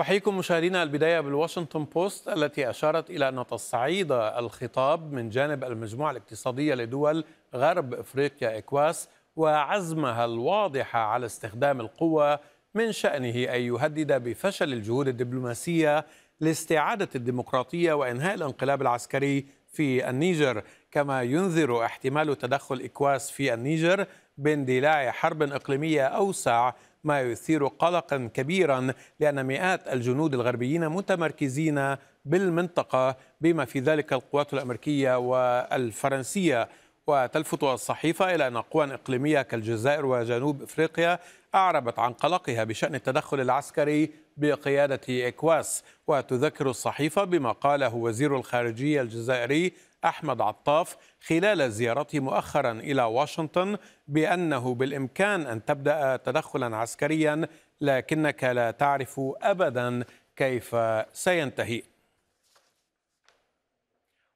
أحييكم مشاهدينا البداية بالواشنطن بوست التي أشارت إلى أن تصعيد الخطاب من جانب المجموعة الاقتصادية لدول غرب إفريقيا إكواس وعزمها الواضحة على استخدام القوة من شأنه أن يهدد بفشل الجهود الدبلوماسية لاستعادة الديمقراطية وإنهاء الانقلاب العسكري في النيجر كما ينذر احتمال تدخل إكواس في النيجر باندلاع حرب إقليمية أوسع ما يثير قلقا كبيرا لأن مئات الجنود الغربيين متمركزين بالمنطقة بما في ذلك القوات الأمريكية والفرنسية وتلفت الصحيفة إلى أن قوى إقليمية كالجزائر وجنوب إفريقيا أعربت عن قلقها بشأن التدخل العسكري بقيادة إكواس وتذكر الصحيفة بما قاله وزير الخارجية الجزائري أحمد عطاف خلال زيارته مؤخرا إلى واشنطن بأنه بالإمكان أن تبدأ تدخلا عسكريا لكنك لا تعرف أبدا كيف سينتهي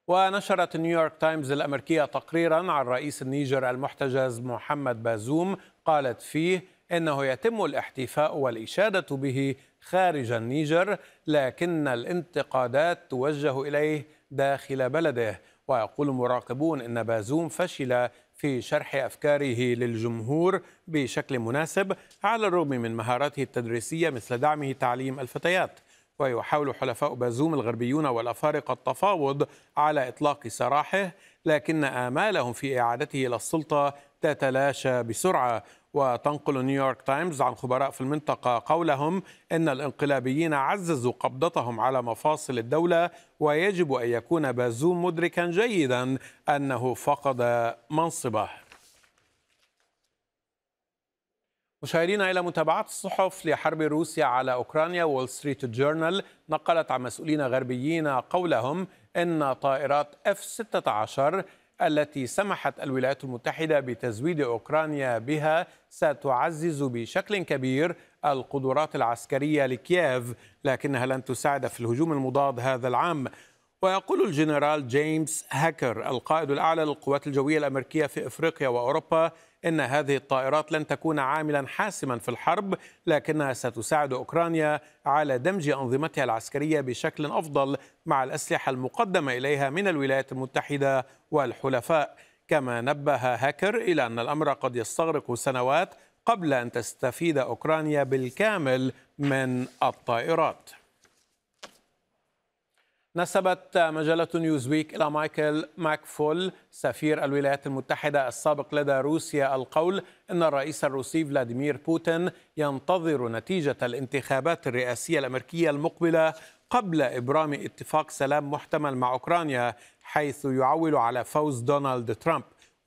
ونشرت نيويورك تايمز الأمريكية تقريرا عن رئيس النيجر المحتجز محمد بازوم قالت فيه إنه يتم الاحتفاء والإشادة به خارج النيجر لكن الانتقادات توجه إليه داخل بلده ويقول المراقبون أن بازوم فشل في شرح أفكاره للجمهور بشكل مناسب على الرغم من مهاراته التدريسية مثل دعمه تعليم الفتيات ويحاول حلفاء بازوم الغربيون والأفارقة التفاوض على إطلاق سراحه لكن آمالهم في إعادته إلى السلطة تتلاشى بسرعة وتنقل نيويورك تايمز عن خبراء في المنطقة قولهم أن الانقلابيين عززوا قبضتهم على مفاصل الدولة ويجب أن يكون بازوم مدركا جيدا أنه فقد منصبه مشاهدينا إلى متابعة الصحف لحرب روسيا على أوكرانيا وول ستريت جورنال نقلت عن مسؤولين غربيين قولهم أن طائرات F-16 التي سمحت الولايات المتحدة بتزويد أوكرانيا بها ستعزز بشكل كبير القدرات العسكرية لكييف لكنها لن تساعد في الهجوم المضاد هذا العام ويقول الجنرال جيمس هاكر القائد الأعلى للقوات الجوية الأمريكية في إفريقيا وأوروبا إن هذه الطائرات لن تكون عاملا حاسما في الحرب لكنها ستساعد أوكرانيا على دمج أنظمتها العسكرية بشكل أفضل مع الأسلحة المقدمة إليها من الولايات المتحدة والحلفاء كما نبه هاكر إلى أن الأمر قد يستغرق سنوات قبل أن تستفيد أوكرانيا بالكامل من الطائرات نسبت مجلة نيوزويك إلى مايكل ماكفول سفير الولايات المتحدة السابق لدى روسيا القول إن الرئيس الروسي فلاديمير بوتين ينتظر نتيجة الانتخابات الرئاسية الأمريكية المقبلة قبل إبرام اتفاق سلام محتمل مع أوكرانيا حيث يعول على فوز دونالد ترامب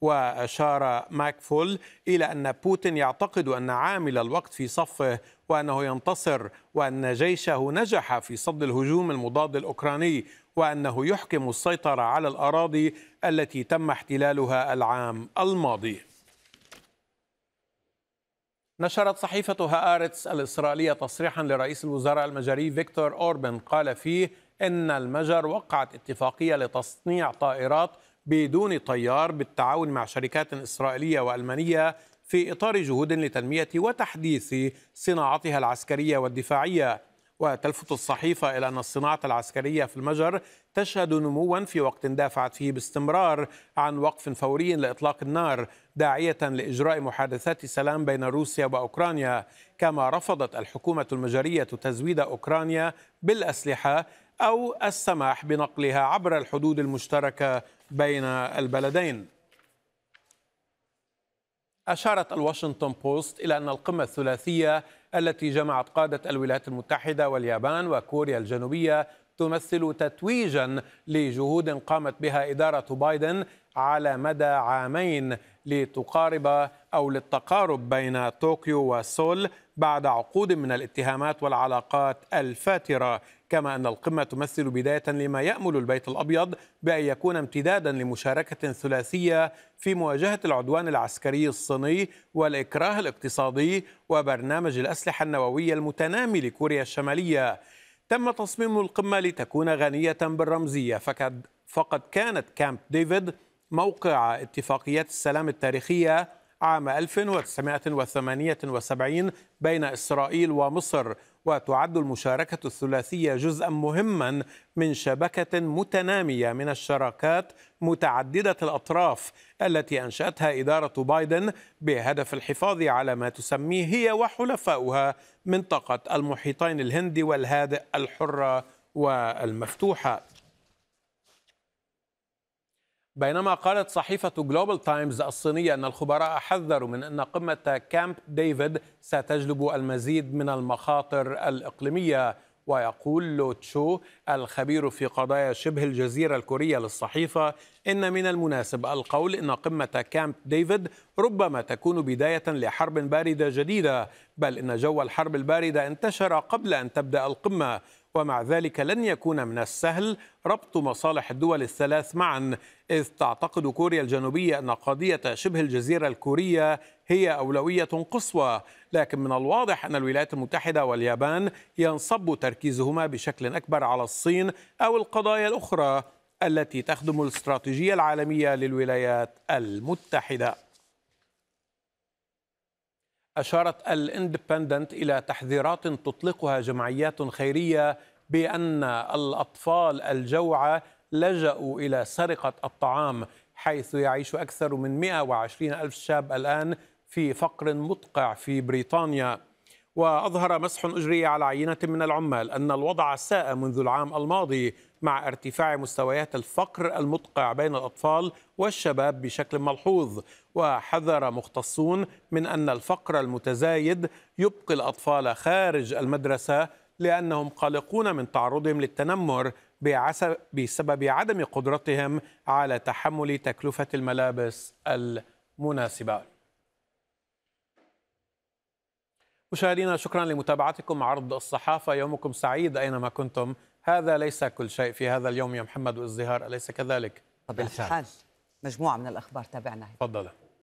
وأشار ماكفول إلى أن بوتين يعتقد أن عامل الوقت في صفه وأنه ينتصر وأن جيشه نجح في صد الهجوم المضاد الأوكراني وأنه يحكم السيطرة على الأراضي التي تم احتلالها العام الماضي نشرت صحيفة هآرتس الإسرائيلية تصريحا لرئيس الوزراء المجري فيكتور أوربن قال فيه إن المجر وقعت اتفاقية لتصنيع طائرات بدون طيار بالتعاون مع شركات إسرائيلية وألمانية في إطار جهود لتنمية وتحديث صناعتها العسكرية والدفاعية وتلفت الصحيفة إلى أن الصناعة العسكرية في المجر تشهد نموا في وقت دافعت فيه باستمرار عن وقف فوري لإطلاق النار داعية لإجراء محادثات سلام بين روسيا وأوكرانيا كما رفضت الحكومة المجرية تزويد أوكرانيا بالأسلحة أو السماح بنقلها عبر الحدود المشتركة بين البلدين أشارت الواشنطن بوست إلى أن القمة الثلاثية التي جمعت قادة الولايات المتحدة واليابان وكوريا الجنوبية تمثل تتويجا لجهود قامت بها إدارة بايدن على مدى عامين لتقارب أو للتقارب بين طوكيو وسول بعد عقود من الاتهامات والعلاقات الفاترة كما أن القمة تمثل بداية لما يأمل البيت الأبيض بأن يكون امتدادا لمشاركة ثلاثية في مواجهة العدوان العسكري الصيني والإكراه الاقتصادي وبرنامج الأسلحة النووية المتنامي لكوريا الشمالية تم تصميم القمة لتكون غنية بالرمزية فقد, فقد كانت كامب ديفيد موقع اتفاقيات السلام التاريخية عام 1978 بين إسرائيل ومصر وتعد المشاركة الثلاثية جزءا مهما من شبكة متنامية من الشراكات متعددة الأطراف التي أنشأتها إدارة بايدن بهدف الحفاظ على ما تسميه هي وحلفاؤها منطقة المحيطين الهندي والهادئ الحرة والمفتوحة بينما قالت صحيفة جلوبال تايمز الصينية أن الخبراء حذروا من أن قمة كامب ديفيد ستجلب المزيد من المخاطر الإقليمية ويقول لو تشو الخبير في قضايا شبه الجزيرة الكورية للصحيفة إن من المناسب القول إن قمة كامب ديفيد ربما تكون بداية لحرب باردة جديدة بل إن جو الحرب الباردة انتشر قبل أن تبدأ القمة ومع ذلك لن يكون من السهل ربط مصالح الدول الثلاث معا إذ تعتقد كوريا الجنوبية أن قضية شبه الجزيرة الكورية هي أولوية قصوى لكن من الواضح أن الولايات المتحدة واليابان ينصب تركيزهما بشكل أكبر على الصين أو القضايا الأخرى التي تخدم الاستراتيجية العالمية للولايات المتحدة أشارت الاندبندنت إلى تحذيرات تطلقها جمعيات خيرية بأن الأطفال الجوعى لجأوا إلى سرقة الطعام حيث يعيش أكثر من 120 ألف شاب الآن في فقر مدقع في بريطانيا وأظهر مسح أجري على عينة من العمال أن الوضع ساء منذ العام الماضي مع ارتفاع مستويات الفقر المدقع بين الأطفال والشباب بشكل ملحوظ وحذر مختصون من أن الفقر المتزايد يبقي الأطفال خارج المدرسة لأنهم قلقون من تعرضهم للتنمر بسبب عدم قدرتهم على تحمل تكلفة الملابس المناسبة مشاهدينا شكرا لمتابعتكم عرض الصحافة يومكم سعيد أينما كنتم هذا ليس كل شيء في هذا اليوم يا محمد والازدهار أليس كذلك؟ بالفعل مجموعة من الأخبار تابعنا تفضل